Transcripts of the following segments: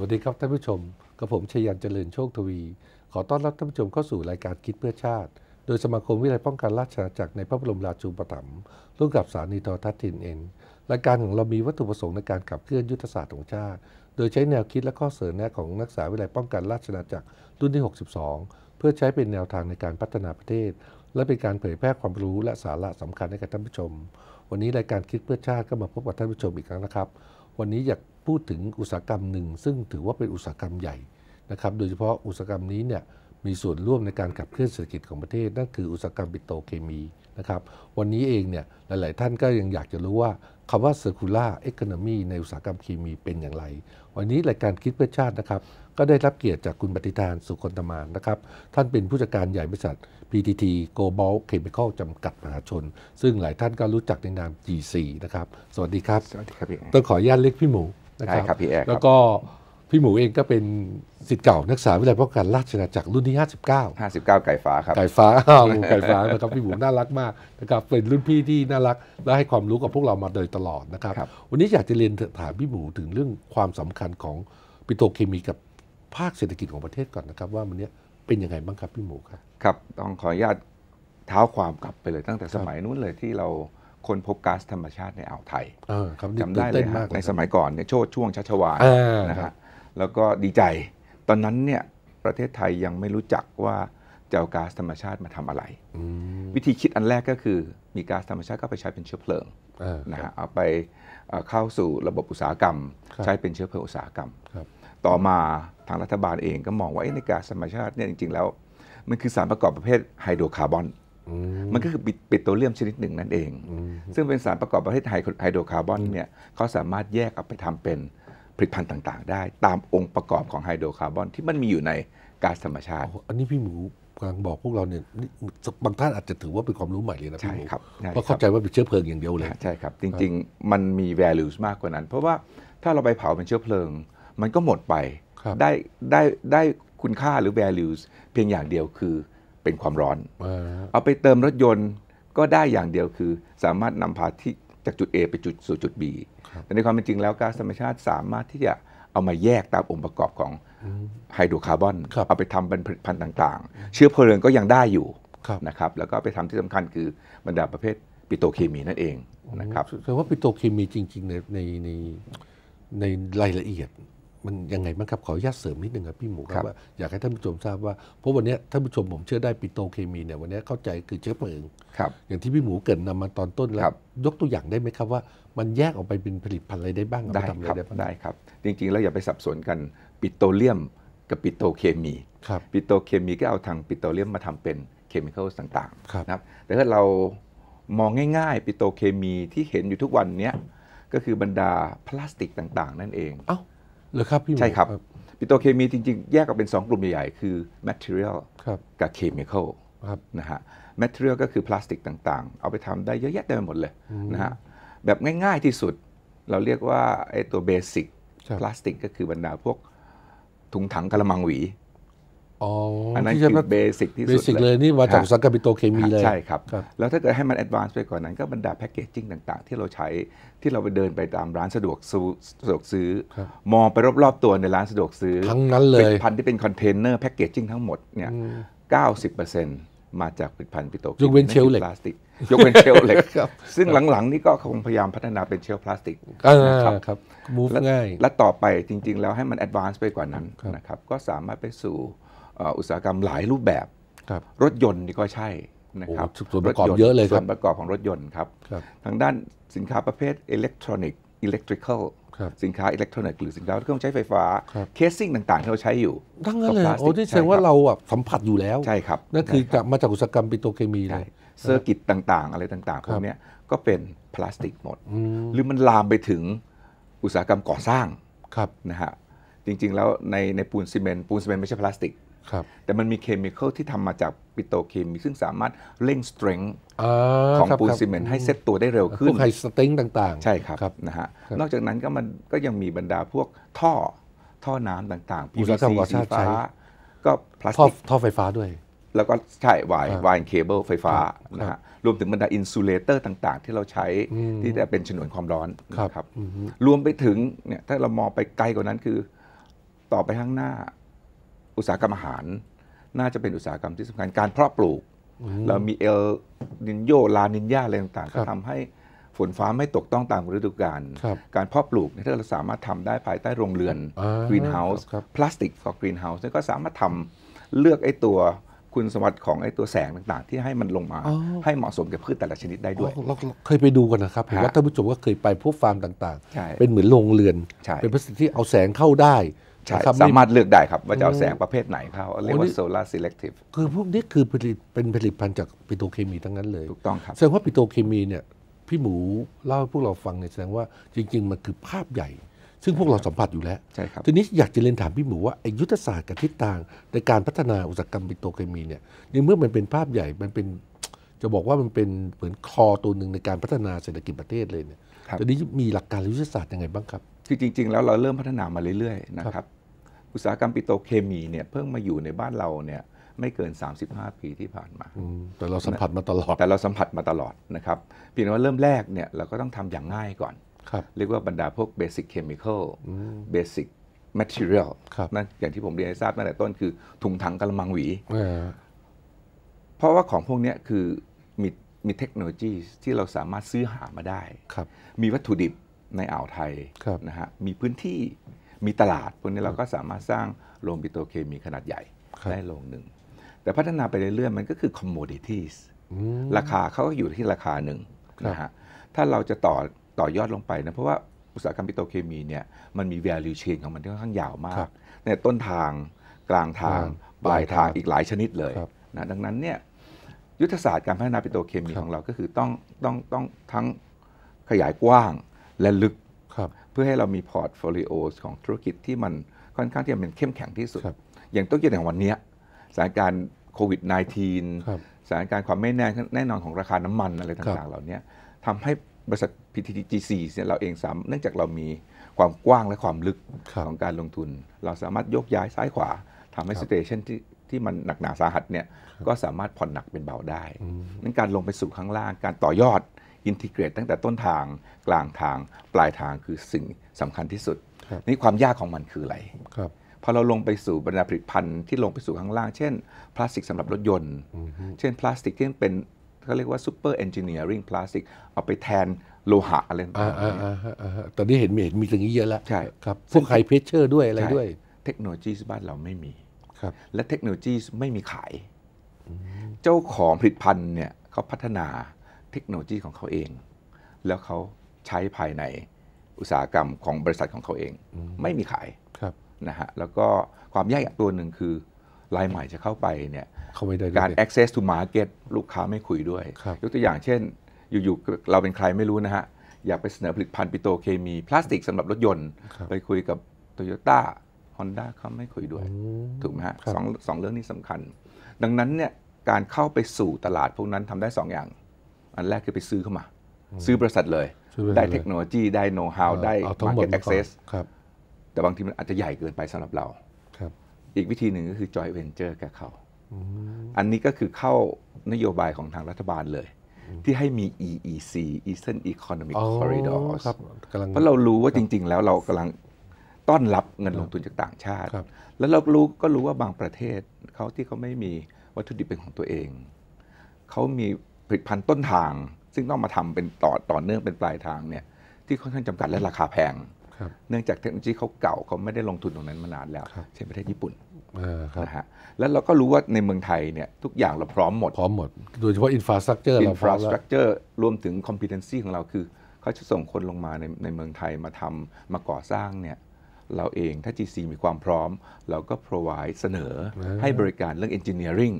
วัสดีครับท่านผู้ชมกับผมชยันเจริญโชคทวี ขอต้อนรับท่านผู้ชมเข้าสู่รายการคิดเพื่อชาติ โดยสมาคมวิทยป้องกันราชอาณาจักรในพระบรมราชูปถัมภ์ร่วมกับสถานีทรทัศน์ทีนเอ็นรายการของเรามีวัตถุประสงค์ในการขับเคลื่อนยุทธศาสตร์ของชาติ โดยใช้แนวคิดและข้อเสนอแนะของนักศึกษาวิทยป้องกันราชอาณาจักรรุ่นที่ 62 เพื่อใช้เป็นแนวทางในการพัฒนาประเทศ และเป็นการเผยแพร่ความรู้และสาระสำคัญให้กับท่านผู้ชม วันนี้รายการคิดเพื่อชาติก็มาพบกับท่านผู้ชมอีกครั้งนะครับ วันนี้อยากพูดถึงอุตสาหกรรมหนึ่ง ซึ่งถือว่าเป็นอุตสาหกรรมใหญ่นะครับ โดยเฉพาะอุตสาหกรรมนี้เนี่ยมีส่วนร่วมในการขับเคลื่อนเศรษฐกิจของประเทศ นั่นคืออุตสาหกรรมปิโตรเคมีนะครับวันนี้เองเนี่ยหลาย ๆ ท่านก็ยังอยากจะรู้ว่าคำว่า circular economy ในอุตสาหกรรมเคมีเป็นอย่างไร วันนี้รายการคิดเพื่อชาตินะครับก็ได้รับเกียรติจากคุณปฏิทานสุคนตมานนะครับท่านเป็นผู้จัดการใหญ่บริษัท PTT Global Chemical จำกัดมหาชน ซึ่งหลายท่านก็รู้จักในนาม GC นะครับสวัสดีครับสวัสดีครับต้องขออนุญาตเรียกพี่หมูนะครับรบพี่แอ๊แล้วก็พี่หมูเองก็เป็นสิทธิ์เก่านักศึกษาวิทยาลัยป้องกันราชนาจักรรุ่นที่ 59 59 ไก่ฟ้าครับไก่ฟ้าอ้าวไก่ฟ้านะครับพี่หมูน่ารักมากนะครับเป็นรุ่นพี่ที่น่ารักและให้ความรู้กับพวกเรามาโดยตลอดนะครับ วันนี้อยากจะเรียนถามพี่หมูถึงเรื่องความสำคัญของปิโตรเคมีกับภาคเศรษฐกิจของประเทศก่อนนะครับ ว่ามันเนี้ยเป็นยังไงบ้างครับพี่หมูครับครับ ต้องขออนุญาตเท้าความกลับไปเลยตั้งแต่สมัยนู้นเลยที่เราคนพบก๊าซธรรมชาติในอ่าวไทยจำได้เลยฮะในสมัยก่อนเนี่ยโชดช่วงชัชวาลนะฮะแล้วก็ดีใจ ตอนนั้นเนี่ยประเทศไทยยังไม่รู้จักว่าจะเอาก๊าซธรรมชาติมาทำอะไรวิธีคิดอันแรกก็คือมีก๊าซธรรมชาติก็ไปใช้เป็นเชื้อเพลิงนะฮะเอาไปเข้าสู่ระบบอุตสาหกรรม ใช้เป็นเชื้อเพลิงอุตสาหกรรมต่อมาทางรัฐบาลเองก็มองว่าในก๊าซธรรมชาติเนี่ยจริง ๆ แล้ว มันคือสารประกอบประเภทไฮโดรคาร์บอนมันก็คือปิดโตวเลียมชนิดหนึ่งนั่นเอง ซึ่งเป็นสารประกอบประเภทไฮโดรคาร์บอนเนี่ยเขาสามารถแยกเอาไปทำเป็นผลิตภัณฑ์ต่างๆได้ ตามองค์ประกอบของไฮโดรคาร์บอนที่มันมีอยู่ในก๊าซธรรมชาติ อันนี้พี่หมูกำลังบอกพวกเราเนี่ยบางท่านอาจจะถือว่าเป็นความรู้ใหม่เลยนะพี่หมูเพราะเข้าใจว่าเป็นเชื้อเพลิงอย่างเดียวเลยใช่ครับจริงๆมันมี values มากกว่านั้น เพราะว่าถ้าเราไปเผาเป็นเชื้อเพลิง มันก็หมดไปได้ได้ได้คุณค่าหรือ values เพียงอย่างเดียวคือเป็นความร้อนเอาไปเติมรถยนต์ก็ได้อย่างเดียวคือสามารถนำพาที่จากจุด A ไปจุดสู่จุด B แต่ในความเป็นจริงแล้วก๊าซธรรมชาติสามารถที่จะเอามาแยกตามองค์ประกอบของไฮโดรคาร์บอนเอาไปทำเป็นผลิตภัณฑ์ต่างๆ เชื้อเพลิงก็ยังได้อยู่นะครับแล้วก็ไปทำที่สำคัญคือบรรดาประเภทปิโตเคมีนั่นเองนะครับแตดว่าปิโตเคมีจริงๆในในในรายละเอียดมันยังไงบ้างครับขออนุญาตเสริมนิดนึงครับพี่หมูครับว่าอยากให้ท่านผู้ชมทราบว่า เพราะวันนี้ท่านผู้ชมผมเชื่อได้ปิโตเคมีเนี่ยวันนี้เข้าใจคือเชื้อเพลิงอย่างที่พี่หมูเกิดนำมาตอนต้นแล้ว ยกตัวอย่างได้ไหมครับว่ามันแยกออกไปเป็นผลิตภัณฑ์อะไรได้บ้างได้ครับได้ครับ จริงๆแล้วอย่าไปสับสนกันปิโตเลียมกับปิโตเคมีปิโตเคมีก็เอาทางปิโตเลียมมาทำเป็นเคมีคอลต่างๆนะครับแต่ถ้าเรามองง่าย ๆปิโตเคมีที่เห็นอยู่ทุกวันนี้ก็คือบรรดาพลาสติกต่าง ๆ นั่นเองเอ้าหรือครับพี่ใช่ครับปิโตเคมีจริงๆ แยกออกเป็น 2 กลุ่มใหญ่ๆคือ material กับ chemical นะฮะ material ก็คือพลาสติกต่างๆ เอาไปทำได้เยอะแยะได้ไปหมดเลยนะฮะแบบง่ายๆที่สุดเราเรียกว่าไอ้ตัวเบสิกพลาสติกก็คือบรรดาพวกถุงถังกระมังหวีอันนั้นคือเบสิกที่สุดเบสิกเลย นี่มาจากสังกัดปิโตเคมีเลย ใช่ครับ แล้วถ้าเกิดให้มันแอดวานซ์ไปกว่านั้น ก็บรรดาแพคเกจจิ้งต่าง ๆ ที่เราใช้ที่เราไปเดินไปตามร้านสะดวกซื้อสะดวกซื้อ มองไปรอบๆตัวในร้านสะดวกซื้อ ทั้งนั้นเลยผลิตภัณฑ์ที่เป็นคอนเทนเนอร์แพคเกจจิ้งทั้งหมดเนี่ยเก้าสิบเปอร์เซ็นต์มาจากผลิตภัณฑ์ปิโตเคมี ยกเว้นเชลเหล็กพลาสติกยกเว้นเชลเหล็กซึ่งหลังๆนี่ก็คงพยายามพัฒนาเป็นเชลพลาสติกนะครับมูฟง่ายและต่อไปจริง ๆ แล้วให้มันแอดวานซ์ไปกว่านั้นนะครับก็สามารถไปสู่อุตสาหกรรมหลายรูปแบบรรถยนต์นี่ก็ใช่นะครับส่วนประกอบเยอะเลยครับส่วนประกอบของรถยนต์ครับ ทางด้านสินค้าประเภทอิเล็กทรอนิกส์อิเล็กทริคอลสินค้าอิเล็กทรอนิกส์หรือสินค้าเครื่องใช้ไฟฟ้า เคสซิ่งต่างๆ ที่เราใช้อยู่ ทั้งนั้นเลย โอ้ที่แสดงว่าเราอ่ะสัมผัสอยู่แล้ว ใช่ครับ นั่นคือมาจากอุตสาหกรรมปิโตรเคมีเลย เซอร์กิตต่างๆ อะไรต่างๆพวกนี้ก็เป็นพลาสติกหมด หรือมันลามไปถึงอุตสาหกรรมก่อสร้างนะฮะ จริงๆแล้วในในปูนซีเมนต์ปูนซีเมนต์ไม่ใช่พลาสติกแต่มันมีเคมีคอลที่ทำมาจากปิโตเคมีซึ่งสามารถเร่งสตริงของปูนซีเมนต์ให้เซตตัวได้เร็วขึ้นพวกไฮสตริงต่าง ๆ ใช่ครับรบนะฮะ นอกจากนั้นก็มันก็ยังมีบรรดาพวกท่อท่อน้ำต่างๆ PVC สีฟ้าก็พลาสติกท่อไฟฟ้าด้วย แล้วก็ใช่วายวายเคเบิลไฟฟ้านะฮะรวมถึงบรรดาอินซูเลเตอร์ต่างๆ ที่เราใช้ที่จะเป็นฉนวนความร้อนนะครับรวมไปถึงเนี่ยถ้าเรามองไปไกลกว่านั้นคือ ต่อไปข้างหน้าอุตสาหกรรมอาหารน่าจะเป็นอุตสาหกรรมที่สำคัญการเพาะปลูกเรามีเอลนินโยลานินยาอะไรต่างๆ ก็ทำให้ฝนฟ้าไม่ตกต้องตามฤดูกาลการเพาะปลูกถ้าเราสามารถทำได้ภายใต้โรงเรือนกรีนเฮาส์พลาสติกกอบกรีนเฮาส์ก็สามารถทำเลือกไอ้ตัวคุณสมบัติของไอ้ตัวแสงต่างๆ ที่ให้มันลงมา ให้เหมาะสมกับพืชแต่ละชนิดได้ด้วยเราเคยไปดูกันนะครับเห็นว่าท่านผู้ชมก็เคยไปพวกฟาร์มต่างๆ เป็นเหมือนโรงเรือน เป็นพื้นที่เอาแสงเข้าได้ใช่สามารถเลือกได้ครับว่าจะเอาแสงประเภทไหนเข้าเรียกว่าโซลาร์ซีเลกทีฟคือพวกนี้คือผลิตเป็นผลิตภัณฑ์จากปิโตรเคมีทั้งนั้นเลยถูกต้องครับแสดงว่าปิโตรเคมีเนี่ยพี่หมูเล่าให้พวกเราฟังเนี่ยแสดงว่าจริงๆ มันคือภาพใหญ่ ซึ่งพวกเราสัมผัสอยู่แล้วใช่ครับทีนี้อยากจะเรียนถามพี่หมูว่าไอยุทธศาสตร์กับทิศทางในการพัฒนาอุตสาหกรรมปิโตรเคมีเนี่ยในเมื่อมันเป็นภาพใหญ่มันเป็นจะบอกว่ามันเป็นเหมือนคอตัวหนึ่งในการพัฒนาเศรษฐกิจประเทศเลยเนี่ยตอนนี้มีหลักการยุทธศาสตร์ยังไงบ้างครับคือจริงๆแล้วเราเริ่มพัฒนามาเรื่อยๆนะครับอุตสาหกรรมปิโตเคมีเนี่ยเพิ่งมาอยู่ในบ้านเราเนี่ย ไม่เกิน 35 ปีที่ผ่านมา แต่เราสัมผัสมาตลอด แต่เราสัมผัสมาตลอดนะครับ เพียงแต่ว่าเริ่มแรกเนี่ยเราก็ต้องทำอย่างง่ายก่อนรเรียกว่าบรรดาพวกเบสิกเคมีคอลเบสิกแมทเทียลนั่นอย่างที่ผมเรียนให้ทราบตั้งแต่ต้นคือ ถุงถังกระมังหวีเพราะว่าของพวกนี้คือมีมีเทคโนโลยีที่เราสามารถซื้อหามาได้มีวัตถุดิบในอ่าวไทยนะฮะมีพื้นที่มีตลาด พวกนี้เราก็สามารถสร้างโรงปิโตรเคมีขนาดใหญ่ได้โรงหนึ่งแต่พัฒนาไปเรื่อยๆมันก็คือคอมม o d ตี้ e ราคาเขาก็อยู่ที่ราคาหนึ่งนะฮะถ้าเราจะต่อต่อยอดลงไปนะ เพราะว่าอุตสาหกรรมปิโตรเคมีเนี่ยมันมี value chain ของมันที่ค่อนข้างยาวมากในต้นทางกลางทาง ปลายทางอีกหลายชนิดเลยนะดังนั้นเนี่ยยุทธศาสตร์การพัฒนาปิโตรเคมีของเราก็คือต้องต้องต้องทั้งขยายกว้าง และลึกพื่อให้เรามีพอร์ตโฟลิโอของธุรกิจที่มันค่อนข้างที่จะเป็นเข้มแข็งที่สุดอย่างตัวอย่างวันนี้สถานการณ์โควิด -19 สถานการณ์ความไม่แน่แน่นอนของราคาน้ำมันอะไรต่างๆ เหล่านี้ทำให้บริษัทีจีซีเนี่ยเราเองสามเนื่องจากเรามีความกว้างและความลึกของการลงทุน เราสามารถยกย้ายซ้ายขวาทำให้สเตชันที่ที่มันหนักหนาสาหัสเนี่ย ก็สามารถผ่อนหนักเป็นเบาได้นั้นการลงไปสู่ข้างล่างการต่อยอดอินทิเกรตตั้งแต่ต้นทางกลางทางปลายทางคือสิ่งสำคัญที่สุด นี่ความยากของมันคืออะไรครับพอเราลงไปสู่บรรดาผลิตภัณฑ์ที่ลงไปสู่ข้างล่างเช่น พลาสติกสำหรับรถยนต์ เช่นพลาสติกที่เป็นเขาเรียกว่าซูเปอร์เอนจิเนียริงพลาสติกเอาไปแทนโลหะอะไรต่างๆตอนนี้เห็นมีเห็นมีตรงนี้เยอะแล้ว ใช่ครับพวกไฮเพชเชอร์ด้วยอะไรด้วยเทคโนโลยีบ้านเราไม่มีครับและเทคโนโลยีไม่มีขายเจ้าของผลิตภัณฑ์เนี่ยเขาพัฒนาเทคโนโลยีของเขาเอง แล้วเขาใช้ภายในอุตสาหกรรมของบริษัทของเขาเองไม่มีขายนะฮะแล้วก็ความยากอย่างตัวหนึ่งคือรายใหม่จะเข้าไปเนี่ยการ access to market ลูกค้าไม่คุยด้วย ยกตัวอย่างเช่น อยู่ ๆ เราเป็นใครไม่รู้นะฮะ อยากไปเสนอผลิตภัณฑ์ ปิโตเคมีพลาสติกสำหรับรถยนต์ไปคุยกับโตโยต้าฮอนด้าเขาไม่คุยด้วยถูกไหมฮะสองสองเรื่องนี้สำคัญ ดังนั้นเนี่ยการเข้าไปสู่ตลาดพวกนั้นทำได้สองอย่างอันแรกคือไปซื้อเข้ามา ซื้อบริษัทเลยได้เทคโนโลยีได้โน้ตฮาวได้ market access แต่บางทีมันอาจจะใหญ่เกินไปสำหรับเราอีกวิธีหนึ่งก็คือจอยเวนเจอร์กับเขา อันนี้ก็คือเข้านโยบายของทางรัฐบาลเลย ที่ให้มี EEC Eastern Economic Corridor เพราะเรารู้ว่าจริงๆ แล้วเรากำลังต้อนรับเงินลงทุนจากต่างชาติแล้วเรารู้ก็รู้ว่าบางประเทศเขาที่เขาไม่มีวัตถุดิบเป็นของตัวเองเขามีผลิตภัณฑ์ต้นทางซึ่งต้องมาทำเป็นต่อต่อเนื่องเป็นปลายทางเนี่ยที่ค่อนข้างจำกัดและราคาแพง เนื่องจากเทคโนโลยีเขาเก่าเขาไม่ได้ลงทุนตรงนั้นมานานแล้วเช่นประเทศญี่ปุ่นนะฮะแล้วเราก็รู้ว่าในเมืองไทยเนี่ยทุกอย่างเราพร้อมหมดพร้อมหมด โดยเฉพาะอินฟราสตรักเจอร์อินฟราสตรักเจอร์รวมถึงคอมพิเทนซีของเราคือ เขาจะส่งคนลงมาในในเมืองไทยมาทำมาก่อสร้างเนี่ยเราเองถ้า GC มีความพร้อม เราก็ provide เสนอ ให้บริการเรื่อง engineering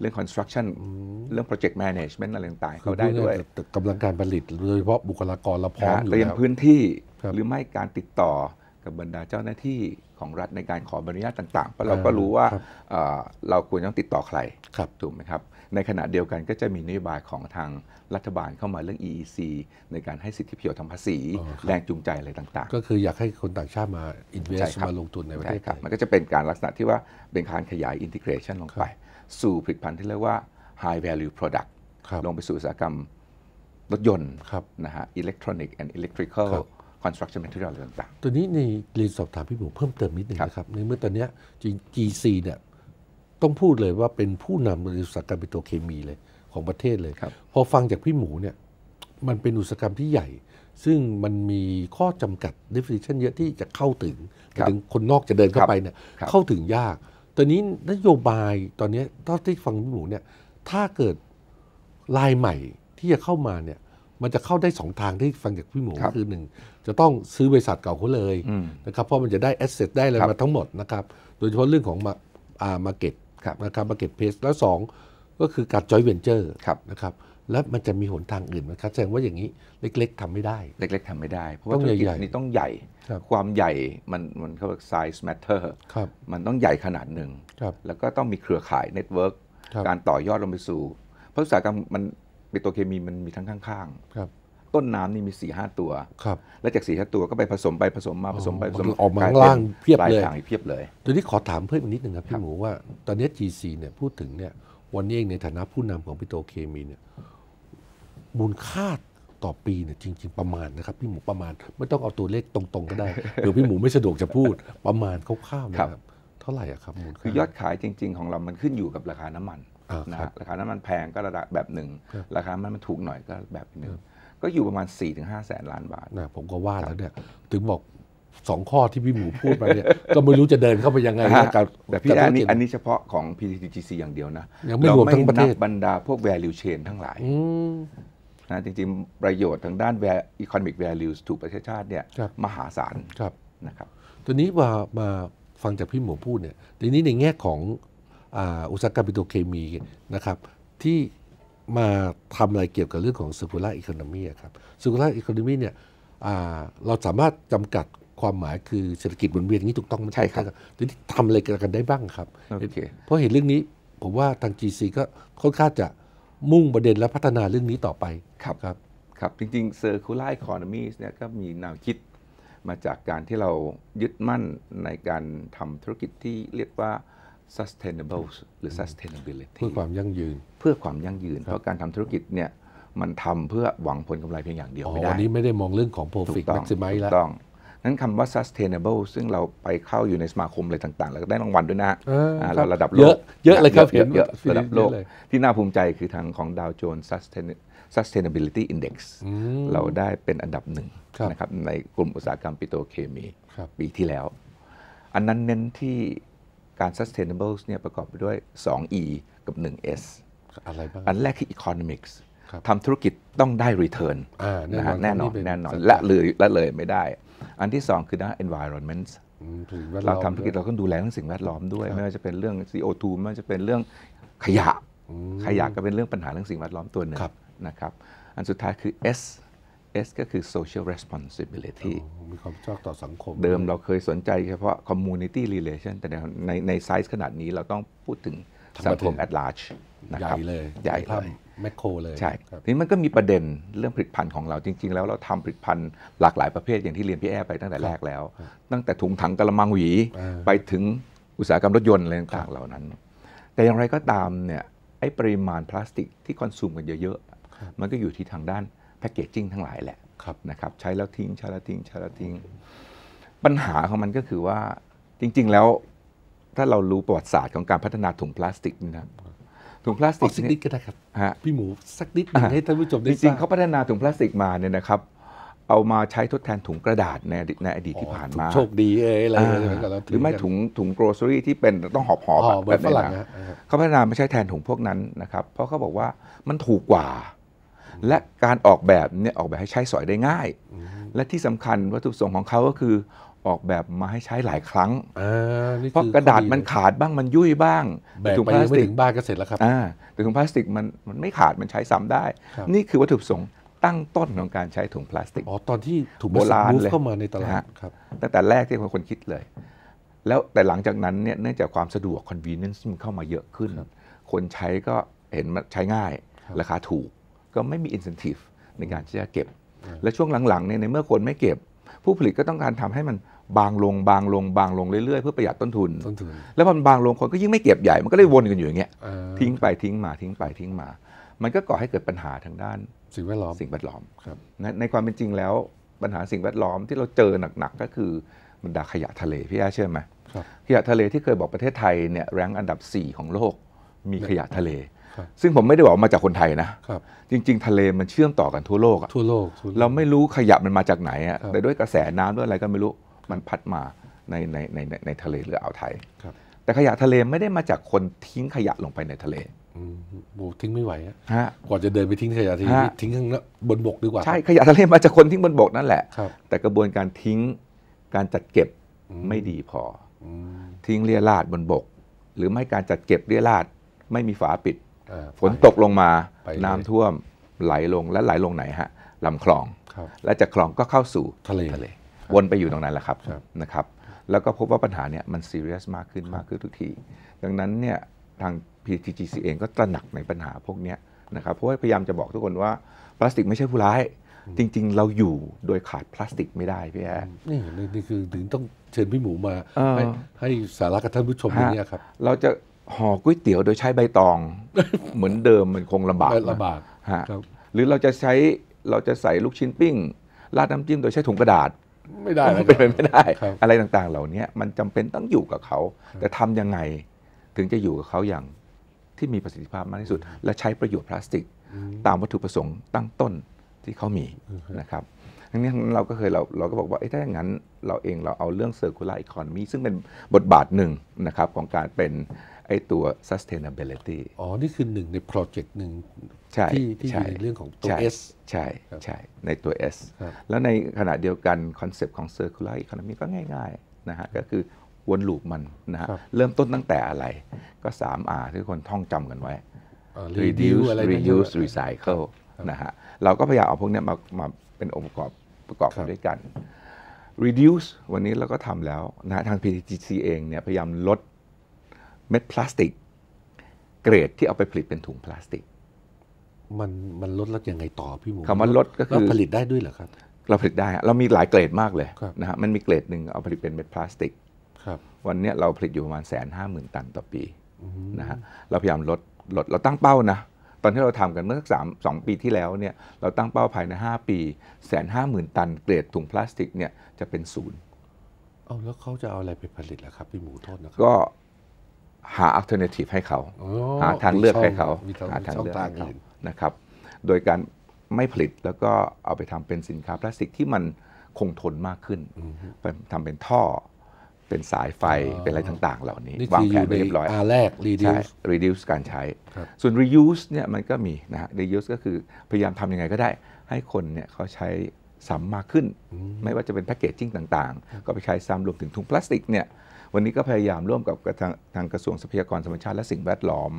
เรื่อง construction เรื่อง project management อะไรต่างๆเขาได้ด้วยกำลังการผลิตโดยเฉพาะบุคลากรเราพร้อมอยู่แล้วเตรียมพื้นที่หรือไม่การติดต่อกับบรรดาเจ้าหน้าที่ของรัฐในการขออนุญาตต่าง ๆ เพราะเราก็รู้ว่าเราควรต้องติดต่อใคร ถูกไหมครับในขณะเดียวกันก็จะมีนโยบายของทางรัฐบาลเข้ามาเรื่อง EEC ในการให้สิทธิประโยชน์ทางภาษีแรงจูงใจอะไรต่าง ๆ ก็คืออยากให้คนต่างชาติมาอินเวสต์มาลงทุนในประเทศครับมันก็จะเป็นการลักษณะที่ว่าเป็นการขยายอินทิเกรชันลงไป สู่ผลิตภัณฑ์ที่เรียกว่า high value product ลงไปสู่อุตสาหกรรมรถยนต์นะฮะอิเล็กทรอนิกส์ and electrical construction material ต่าง ๆ ตัวนี้ในเรียนสอบถามพี่บุ๋มเพิ่มเติมนิดนึงนะครับ ในเมื่อตอนนี้ GC เนี่ยต้องพูดเลยว่าเป็นผู้นำอุตสาหกรรมปิโตรเคมีเลยของประเทศเลย พอฟังจากพี่หมูเนี่ยมันเป็นอุตสาหกรรมที่ใหญ่ ซึ่งมันมีข้อจำกัด definition เยอะที่จะเข้าถึงถึงคนนอกจะเดินเข้าไปเนี่ยเข้าถึงยาก ตอนนี้นโยบายตอนนี้ตอนที่ฟังพี่หมูเนี่ยถ้าเกิดลายใหม่ที่จะเข้ามาเนี่ยมันจะเข้าได้สองทางที่ฟังจากพี่หมูคือหนึ่งจะต้องซื้อบริษัทเก่าเขาเลยนะครับเพราะมันจะได้แอสเซทได้อะไรมาทั้งหมดนะครับโดยเฉพาะเรื่องของมาอ่ามาเก็ตนะครับมาเก็ตเพสแล้ว2 ก็คือการจอยเวนเจอร์นะครับ แล้วมันจะมีหนทางอื่นไหมครับแสดงว่าอย่างนี้เล็กๆ ทำไม่ได้เล็กๆทำไม่ได้เพราะว่าธุรกิจนี้ต้องใหญ่ความใหญ่ มันมันเขาเรียก size matter มันต้องใหญ่ขนาดหนึ่งแล้วก็ต้องมีเครือข่ายเน็ตเวิร์กการต่อยอดลงไปสู่เพราะอุตสาหกรรมมันเป็นตัวเคมีมันมีทั้งข้างๆต้นน้ำนี่มีสี่ห้าตัว ครับ และจากสี่ห้าตัวก็ไปผสมไปผสมมาผสมไปผสมออกมาล่างเพียบเลยเพียบเลยทีนี้ขอถามเพิ่มอีกนิดหนึ่งครับ พี่หมูว่า ตอนนี้ GC เนี่ยพูดถึงเนี่ยวันนี้เองในฐานะผู้นำของพิโตเคมีเนี่ยมูลค่าต่อปีเนี่ยจริงๆ ประมาณนะครับ พี่หมูประมาณ ไม่ต้องเอาตัวเลขตรงๆก็ได้เดี๋ยวพี่หมูไม่สะดวกจะพูดประมาณคร่าวๆนะครับ เท่าไหร่อะครับมูลค่าคือยอดขายจริง ๆ ของเรามันขึ้นอยู่กับราคาน้ำมันนะราคาน้ำมันแพงก็ระดับแบบหนึ่งราคามันถูกหน่อยก็แบบหนึ่งก็อยู่ประมาณ4าแสนล้านบาทนะผมก็ว่าแล้วเนี่ยถึงบอกสองข้อที่พี่หมูพูดมาเนี่ยก็ไม่รู้จะเดินเข้าไปยังไงกับแต่พี่อันนี้อันนี้เฉพาะของ PTGC อย่างเดียวนะยังไม่รวมทั้งประเทศบรรดาพวก value chain ทั้งหลายนะจริงๆ ประโยชน์ทางด้าน economic values ถูกประเทศชาติเนี่ยมหาศาลครับนะครับ ตัวนี้มามาฟังจากพี่หมูพูดเนี่ยทีนี้ในแง่ของอุตสาหกรรมปิโตรเคมีนะครับที่มาทำอะไรเกี่ยวกับเรื่องของ circular economy ครับ circular economy เนี่ยเราสามารถจำกัดความหมายคือเศรษฐกิจวนเวียนนี้ถูกต้องไหมใช่ครับทีนี้ทำอะไรกันได้บ้างครับ เพราะเห็นเรื่องนี้ผมว่าทาง GC ก็ค่อนข้างจะมุ่งประเด็นและพัฒนาเรื่องนี้ต่อไป ครับครับครับจริงๆ circular economy เนี่ยก็มีแนวคิดมาจากการที่เรายึดมั่นในการทำธุรกิจที่เรียกว่า sustainable หรือ sustainability เพื่อความยั่งยืน เพื่อความยั่งยืน เพราะการทำธุรกิจเนี่ยมันทำเพื่อหวังผลกำไรเพียงอย่างเดียวไม่ได้วันนี้ไม่ได้มองเรื่องของ profit กต้อง maximize แล้วต้องนั้นคำว่า sustainable ซึ่งเราไปเข้าอยู่ในสมาคมอะไรต่างๆ แล้วก็ได้รางวัลด้วยนะเราระดับโลก เยอะเลยครับเยอะระดับโลก ที่น่าภูมิใจคือทางของดาวโจนส์ sustainability index เราได้เป็นอันดับหนึ่งนะครับในกลุ่มอุตสาหกรรมปิโตรเคมีปีที่แล้ว อันนั้นเน้นที่การ sustainable เนี่ยประกอบไปด้วย2 e กับ1 s อะไรบ้างอันแรกคือ economics ทำธุรกิจต้องได้ return นะฮะแน่นอนแน่นอนและเลยและเลยไม่ได้ อันที่ 2 คือด้าน environment เราทำธุรกิจเราก็ดูแลเรื่องสิ่งแวดล้อมด้วย ไม่ว่าจะเป็นเรื่อง CO2 ไม่ว่าจะเป็นเรื่องขยะ ขยะก็เป็นเรื่องปัญหาเรื่องสิ่งแวดล้อมตัวหนึ่งนะครับอันสุดท้ายคือ S S ก็คือ social responsibility มีความชอบต่อสังคม เดิมเราเคยสนใจ เฉพาะ community relation แต่ในในไซส์ขนาดนี้เราต้องพูดถึงสังคม at large นะครับใหญ่เลยใหญ่เลยแมคโครเลยใช่ทีนี้มันก็มีประเด็นเรื่องผลิตภัณฑ์ของเราจริงๆแล้วเราทำผลิตภัณฑ์หลากหลายประเภทอย่างที่เรียนพี่แอ้ไปตั้งแต่แรกแล้ว ตั้งแต่ถุงถังกระมังหวี ไปถึงอุตสาหกรรมรถยนต์อะไรต่างๆเหล่านั้นแต่อย่างไรก็ตามเนี่ยไอ้ปริมาณพลาสติกที่คอนซูมกันเยอะๆมันก็อยู่ที่ทางด้านแพคเกจจิ้งทั้งหลายแหละครับนะครับ ใช้แล้วทิ้งใช้แล้วทิ้งใช้แล้วทิ้งปัญหาของมันก็คือว่า จริง ๆแล้ว ถ้าเรารู้ประวัติศาสตร์ของการพัฒนาถุงพลาสติกนี่นะถุงพลาสติกสักนิดก็ได้ครับพี่หมูสักนิดนึงให้ท่านผู้ชมได้าจริงๆเขาพัฒนาถุงพลาสติกมาเนี่ยนะครับ เอามาใช้ทดแทนถุงกระดาษในอดีตในอดีตที่ผ่านมาโชคดีเอ้ยอะไรหรือไม่ถุงถุงโกลเซอรี่ที่เป็นต้องหอบหอบแบบนี้นะเขาพัฒนาไม่ใช่แทนถุงพวกนั้นนะครับ เพราะเขาบอกว่ามันถูกกว่าและการออกแบบเนี่ยออกแบบให้ใช้สอยได้ง่าย และที่สำคัญวัตถุประสงค์ของเขาก็คือออกแบบมาให้ใช้หลายครั้งเพราะกระดาษมันขาดบ้างมันยุ่ยบ้างแต่ถุงพลาสติกบ้านก็เสร็จแล้วครับแต่ถุงพลาสติกมันมันไม่ขาดมันใช้ซ้ำได้ นี่คือวัตถุประสงค์ตั้งต้นของการใช้ถุงพลาสติก อ๋อตอนที่ถุงโบราณเลยเข้ามาในตลาดครับตั้งแต่แรกที่คนคิดเลย แล้วแต่หลังจากนั้นเนี่ยเนื่องจากความสะดวกอนเวนิเนนซ์มันเข้ามาเยอะขึ้น คนใช้ก็เห็นใช้ง่ายราคาถูกก็ไม่มี incentive ในการที่จะเก็บ และช่วงหลังๆเนี่ยในเมื่อคนไม่เก็บ ผู้ผลิตก็ต้องการทำให้มันบางลงบางลงบางลงเรื่อยๆ เพื่อประหยัดต้นทุน แล้วพอมันบางลงคนก็ยิ่งไม่เก็บใหญ่มันก็เลยวนกันอยู่อย่างเงี้ยทิ้งไปทิ้งมาทิ้งไปทิ้งมา มันก็ก่อให้เกิดปัญหาทางด้านสิ่งแวดล้อมสิ่งแวดล้อมในความเป็นจริงแล้วปัญหาสิ่งแวดล้อมที่เราเจอหนักๆก็คือบรรดาขยะทะเลพี่อาเชื่อไหมขยะทะเลที่เคยบอกประเทศไทยเนี่ยแรงอันดับ 4 ของโลกมีขยะทะเลซึ่งผมไม่ได้บอกมาจากคนไทยนะ จริง ๆ ทะเลมันเชื่อมต่อกันทั่วโลกทั่วโลกเราไม่รู้ขยะมันมาจากไหนอะแต่ด้วยกระแสน้ำด้วยอะไรก็ไม่รู้ มันพัดมาในในในในทะเลหรืออ่าวไทย แต่ขยะทะเลไม่ได้มาจากคนทิ้งขยะลงไปในทะเลโูทิ้งไม่ไหว ฮะ กว่าจะเดินไปทิ้งขยะทีทิ้งข้างบนบกดีกว่า ใช่ ขยะทะเลมาจากคนทิ้งบนบกนั่นแหละ แต่กระบวนการทิ้งการจัดเก็บไม่ดีพอ ทิ้งเรียราดบนบก หรือไม่การจัดเก็บเรียราดไม่มีฝาปิดฝนตกลงมา น้ำท่วมไหลลงและไหลลงไหนฮะลำคลอง และจากคลองก็เข้าสู่ทะเล วนไปอยู่ตรงนั้นแหละครับนะครับ แล้วก็พบว่าปัญหาเนี่ยมันซีเรียสมากขึ้นมากขึ้นทุกที ดังนั้นเนี่ยทาง PTGC เองก็ตระหนักในปัญหาพวกนี้นะครับเพราะพยายามจะบอกทุกคนว่า พลาสติกไม่ใช่ผู้ร้าย จริงๆ เราอยู่โดยขาดพลาสติกไม่ได้พี่แอ๊นี่นี่คือถึงต้องเชิญพี่หมูมา ให้ให้สาระกับท่านผู้ชมนี้ครับเราจะห่อก๋วยเตี๋ยวโดยใช้ใบตองเหมือนเดิมมันคงลำบากลำบากฮะหรือเราจะใช้เราจะใส่ลูกชิ้นปิ้งราดน้ำจิ้มโดยใช้ถุงกระดาษไม่ได้มเป็นไปไม่ได้ อะไรต่างๆ เหล่านี้มันจำเป็นต้องอยู่กับเขา แต่ทํำยังไง ถึงจะอยู่กับเขาอย่างที่มีประสิทธิภาพมากที่สุด และใช้ประโยชน์พลาสติก ตามวัตถุประสงค์ตั้งต้นที่เขามีนะครับทั้งนี้เราก็เคยเราเราก็บอกว่าถ้าอย่างนั้น เราเองเราเอาเรื่องเซอร์คูลาร์อีคอนมีซึ่งเป็นบทบาทหนึ่งนะครับของการเป็นไอ้ตัว sustainability อ๋อ นี่คือหนึ่งในโปรเจกต์หนึ่งที่ที่ในเรื่องของตัว S ใช่ ใช่ ในตัว S แล้วในขณะเดียวกันคอนเซปต์ของ circular economy ก็ง่ายๆนะฮะก็คือวนลูปมันนะฮะเริ่มต้นตั้งแต่อะไรก็ 3R ที่คนท่องจำกันไว้ reduce reuse recycle นะฮะเราก็พยายามเอาพวกนี้มามาเป็นองค์ประกอบประกอบด้วยกัน reduce วันนี้เราก็ทำแล้วนะทาง PTC เองเนี่ยพยายามลดเม็ดพลาสติก เกรดที่เอาไปผลิตเป็นถุงพลาสติก มันมันลดแล้วยังไงต่อพี่หมูคำว่าลดก็คือผลิตได้ด้วยเหรอ ครับ เราผลิตได้ เรามีหลายเกรดมากเลยนะฮะมันมีเกรดหนึ่งเอาผลิตเป็นเม็ดพลาสติกวันนี้เราผลิตอยู่ประมาณแสนห้าหมื่นตันต่อปีนะฮะเราพยายามลดลดเราตั้งเป้านะตอนที่เราทำกันเมื่อสักสามสองปีที่แล้วเนี่ย เราตั้งเป้าภายในห้าปีแสนห้าหมื่นตัน เกรดถุงพลาสติกเนี่ยจะเป็นศูนย์เอาแล้วเขาจะเอาอะไรไปผลิตล่ะครับพี่หมูโทษนะครับก็หา alternative ให้เขาหาทางเลือกให้เขาหาทางเลือกให้เขานะครับ โดยการไม่ผลิตแล้วก็เอาไปทำเป็นสินค้าพลาสติกที่มันคงทนมากขึ้น ทำเป็นท่อ เป็นสายไฟเป็นอะไรต่างๆ เหล่านี้วางแผนเรียบร้อยอาแรก reduce reduce การใช้ ส่วน reuse เนี่ยมันก็มีนะฮะ reuse ก็คือพยายามทำยังไงก็ได้ ให้คนเนี่ยเขาใช้ซ้ำมากขึ้น ไม่ว่าจะเป็นแพคเกจจิ้งต่างๆ ก็ไปใช้ซ้ำรวมถึงถุงพลาสติกเนี่ยวันนี้ก็พยายามร่วมกับทางทางกระทรวงทรัพยากรธรรมชาติและสิ่งแวดล้อม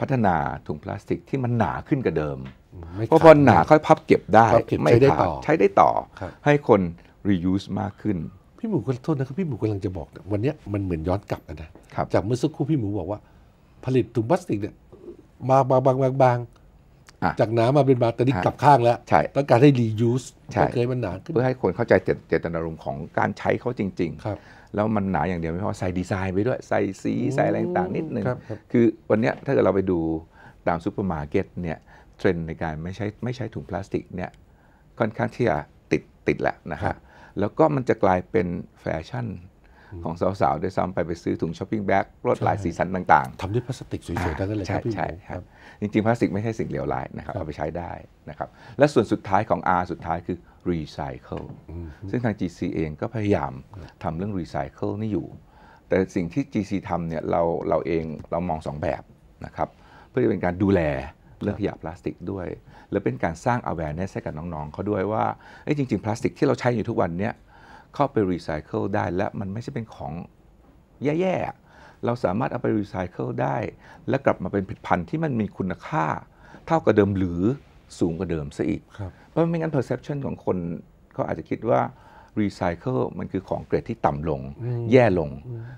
พัฒนาถุงพลาสติกที่มันหนาขึ้นกว่าเดิม เพราะพอหนาค่อยพับเก็บได้ ไม่ขาดใช้ได้ต่อ ให้คน reuse มากขึ้น พี่หมูขอโทษนะครับ พี่หมูกำลังจะบอกวันนี้มันเหมือนย้อนกลับนะจากเมื่อสักครู่พี่หมูบอกว่า ผลิตถุงพลาสติกเนี่ยบางบางบางบางบางจากหนามาเป็นบาตอนนี้กลับข้างแล้วต้องการให้ reuse เพื่อให้มันหนาเพื่อให้คนเข้าใจเจตนารมณ์ของการใช้เขาจริง ๆแล้วมันหนาอย่างเดียวไม่พอใส่ดีไซน์ไปด้วยใส่สีใส่อะไรต่างนิดหนึ่งคือวันนี้ถ้าเกิดเราไปดูตามซูเปอร์มาร์เก็ตเนี่ย เทรนในการไม่ใช้ไม่ใช้ถุงพลาสติกเนี่ยค่อนข้างที่จะติดติดแหละนะครับแล้วก็มันจะกลายเป็นแฟชั่นของสาวๆด้วยซ้ำไปไปซื้อถุงช้อปปิ้งแบ็กลวดลายสีสันต่างๆ ทำด้วยพลาสติกสวยๆทั้งนั้นเลยใช่ใช่ครับจริง ๆ พลาสติกไม่ใช่สิ่งเลวร้ายนะครับ เอาไปใช้ได้นะครับและส่วนสุดท้ายของ R สุดท้ายคือรีไซเคิลซึ่งทาง GC เองก็พยายามทำเรื่องรีไซเคิลนี่อยู่ แต่สิ่งที่ GC ทำเนี่ยเราเราเองเรามองสองแบบนะครับ เพื่อจะเป็นการดูแล เรื่องขยะพลาสติกด้วยและเป็นการสร้าง awareness ให้กับน้องๆเขาด้วยว่าจริง ๆ พลาสติกที่เราใช้อยู่ทุกวันเนี้ยเข้าไปรีไซเคิลได้และมันไม่ใช่เป็นของแย่ ๆ เราสามารถเอาไปรีไซเคิลได้ และกลับมาเป็นผลิตภัณฑ์ที่มันมีคุณค่าเท่ากับเดิมหรือสูงกว่าเดิมซะอีก เพราะไม่งั้น perception ของคนเขาอาจจะคิดว่ารีไซเคิลมันคือของเกรดที่ต่ำลงแย่ลง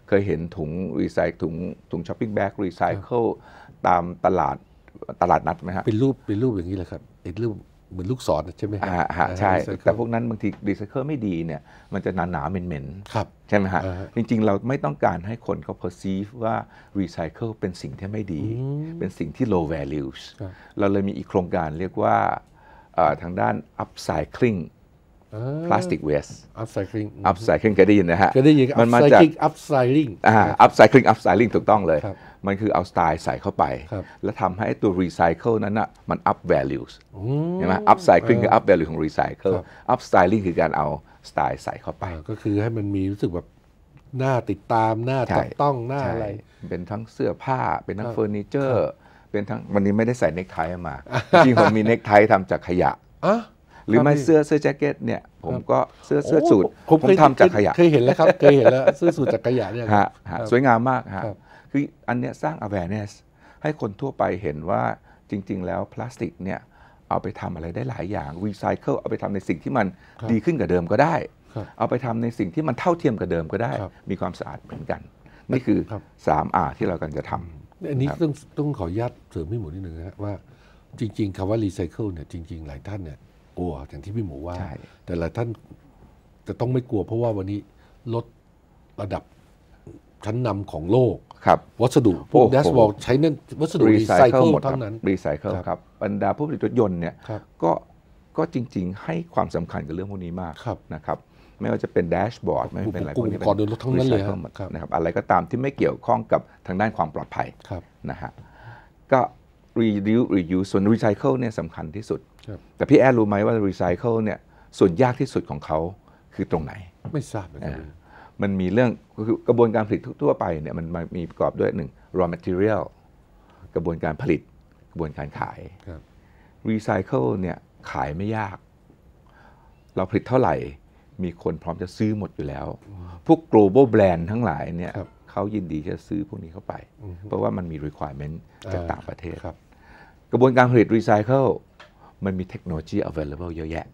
เคยเห็นถุงรีไซถุงถุงช้อปปิ้งแบ็กรีไซเคิลตามตลาดตลาดนัดไหมครับเป็นรูปเป็นรูปอย่างนี้แหละครับปอนรูปเหมือนลูกศรใช่ไหมฮะใช่ แต่พวกนั้นบางทีรีไซเคิลไม่ดีเนี่ยมันจะหนาหนาเหม็นเหม็นใช่ไหมฮะ จริงๆเราไม่ต้องการให้คนเขา perceive ว่ารีไซเคิลเป็นสิ่งที่ไม่ดีเป็นสิ่งที่ low values เราเลยมีอีกโครงการเรียกว่าทางด้าน upcycling พลาสติกเวสอัพไซคลิงอัพไซคลิงเคยได้ยินนะฮะเคยได้ยินมันมาจากอัพไซคลิงอ่าอัพไซคลิงอัพไซคลิงถูกต้องเลย มันคือเอาสไตล์ใส่เข้าไป แล้วทำให้ตัวรีไซเคิลนั้นน่ะมันอัพแวลูส์ใช่ไหมอัพไซคลิงคืออัพแวลูของรีไซเคิลอัพสไตลิงคือการเอาสไตล์ใส่เข้าไป ก็คือให้มันมีรู้สึกแบบหน้าติดตามหน้าจับต้องหน้าอะไร เป็นทั้งเสื้อผ้าเป็นทั้งเฟอร์นิเจอร์เป็นทั้งวันนี้ไม่ได้ใส่เนคกไทมาจริงผมมีเนคกไททำจากขยะหรือไม่เสื้อเสื้อแจ็คเก็ตเนี่ยผมก็เสื้อ เสื้อสูตร ผมทำจากขยะเคยเห็นแล้วครับเคยเห็นแล้วเสื้อสูตรจากขยะเนี่ยฮะสวยงามมากฮะคืออันเนี้ยสร้าง awareness ให้คนทั่วไปเห็นว่าจริง ๆ แล้วพลาสติกเนี่ย เอาไปทำอะไรได้หลายอย่างรีไซเคิลเอาไปทำในสิ่งที่มันดีขึ้นกว่าเดิมก็ได้ เอาไปทำในสิ่งที่มันเท่าเทียมกับเดิมก็ได้ มีความสะอาดเหมือนกัน นี่คือ3 R ที่เรากำลังจะทำอันนี้ต้องต้องขออนุญาตเสริมให้หมดนิดนึงนะว่าจริงๆคำว่ารีไซเคิลเนี่ยจริงๆ หลายท่านเนี่ยลัวอย่างที่พี่หมูว่าแต่หลายท่านจะต้องไม่กลัวเพราะว่าวันนี้ลดระดับชั้นนำของโลกครับวัสดุพวกแดชบอร์ดใช้นั่นวัสดุรีไซเคิลหมดทั้งนั้นรีไซเคิลครับบรรดาผู้ผลิตรถยนต์เนี่ยก็ก็จริงๆให้ความสำคัญกับเรื่องพวกนี้มากนะครับไม่ว่าจะเป็นแดชบอร์ด ไม่เป็นอะไรพวกนี้เป็นรถทั้งนั้นเลยนะครับอะไรก็ตามที่ไม่เกี่ยวข้องกับทางด้านความปลอดภัยนะฮะก็รีดิวรี e ิวส่วนรีไซเคิลเนี่ยสำคัญที่สุดแต่พี่แอดรู้ไหมว่ารีไซเคิลเนี่ยส่วนยากที่สุดของเขาคือตรงไหนไม่ทราบเหมือนกันมันมีเรื่องคือกระบวนการผลิตทั่วไปเนี่ยมันมีประกอบด้วยหนึ่ง raw material กระบวนการผลิตกระบวนการขายรีไซเคิลเนี่ยขายไม่ยาก เราผลิตเท่าไหร่มีคนพร้อมจะซื้อหมดอยู่แล้ว พวก global brand ทั้งหลายเนี่ยเขายินดีจะซื้อพวกนี้เข้าไป เพราะว่ามันมี requirement จากต่างประเทศกระบวนการผลิตรีไซเคิลมันมีเทคโนโลยี available เยอะแยะ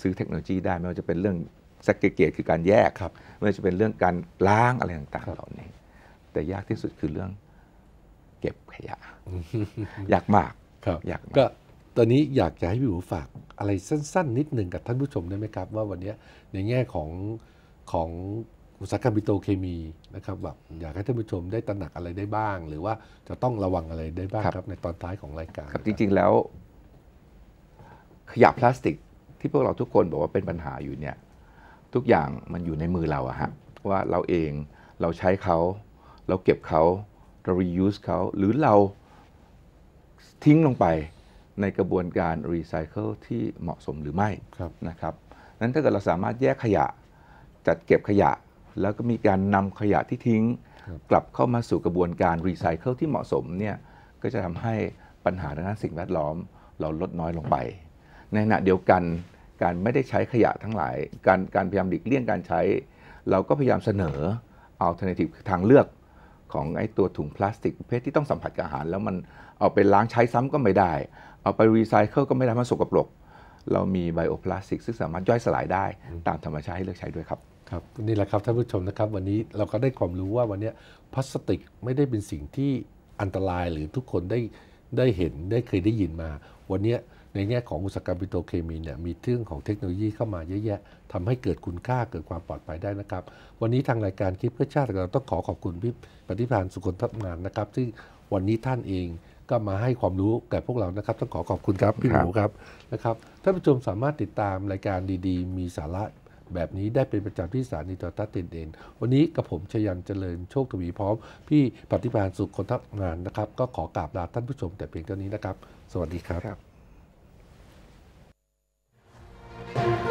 ซื้อเทคโนโลยีได้ ไม่ว่าจะเป็นเรื่องสักเกตคือการแยกครับ ไม่ว่าจะเป็นเรื่องการล้างอะไรต่างๆเหล่านี้แต่ยากที่สุดคือเรื่องเก็บขยะ อยากมากครับ อยากก็ตอนนี้อยากจะให้พี่หูฝาก อะไรสั้นๆ นิดหนึ่งกับท่านผู้ชมได้ไหมครับ ว่าวันนี้ในแง่ของของอุตสาหกรรมปิโตเคมีนะครับแบบอยากให้ท่านผู้ชมได้ตระหนักอะไรได้บ้าง หรือว่าจะต้องระวังอะไรได้บ้างครับในตอนท้ายของรายการ ครับจริงๆ แล้วขยะพลาสติกที่พวกเราทุกคนบอกว่าเป็นปัญหาอยู่เนี่ยทุกอย่างมันอยู่ในมือเราอะฮะว่าเราเองเราใช้เขา เราเก็บเขาเรา reuse เขาหรือเราทิ้งลงไปในกระบวนการรีไซเคิลที่เหมาะสมหรือไม่นะครับนั้นถ้าเกิดเราสามารถแยกขยะจัดเก็บขยะแล้วก็มีการนำขยะที่ทิ้ง กลับเข้ามาสู่กระบวนการรีไซเคิลที่เหมาะสมเนี่ยก็จะทำให้ปัญหาด้านสิ่งแวดล้อม เราลดน้อยลงไปในขณะเดียวกันการไม่ได้ใช้ขยะทั้งหลาย การการพยายามหลีกเลี่ยงการใช้ เราก็พยายามเสนอ alternative ทางเลือก ของไอ้ตัวถุงพลาสติกประเภทที่ต้องสัมผัสกับอาหาร แล้วมันเอาไปล้างใช้ซ้ำก็ไม่ได้ เอาไปรีไซเคิลก็ไม่ได้มันสกปรกเรามีไบโอพลาสติกซึ่งสามารถย่อยสลายได้ ตามธรรมชาติให้เลือกใช้ด้วยครับ ครับ นี่แหละครับท่านผู้ชมนะครับ วันนี้เราก็ได้ความรู้ว่าวันนี้พลาสติกไม่ได้เป็นสิ่งที่อันตรายหรือทุกคนได้ได้เห็นได้เคยได้ยินมา วันนี้ในแง่ของอุตสาหกรรมปิโตรเคมีเนี่ยมีเรื่องของเทคโนโลยีเข้ามาเยอะแยะทำให้เกิดคุณค่าเกิดความปลอดภัยได้นะครับ วันนี้ทางรายการคิดเพื่อชาติเราต้องขอขอบคุณพี่ปฏิพานสุขนทัพงานนะครับ ที่วันนี้ท่านเองก็มาให้ความรู้แก่พวกเรานะครับ ต้องขอขอบคุณครับพี่หมูครับนะครับท่านผู้ชมสามารถติดตามรายการดีๆ มีสาระแบบนี้ได้เป็นประจำที่สถานีโทรทัศน์เด่นเวันนี้กับผมชยันเจริญโชคทวีพร้อมพี่ปฏิพานสุขคนทัพงานนะครับก็ขอกราบลาท่านผู้ชม แต่เพียงเท่านี้นะครับ สวัสดีครับ Thank you.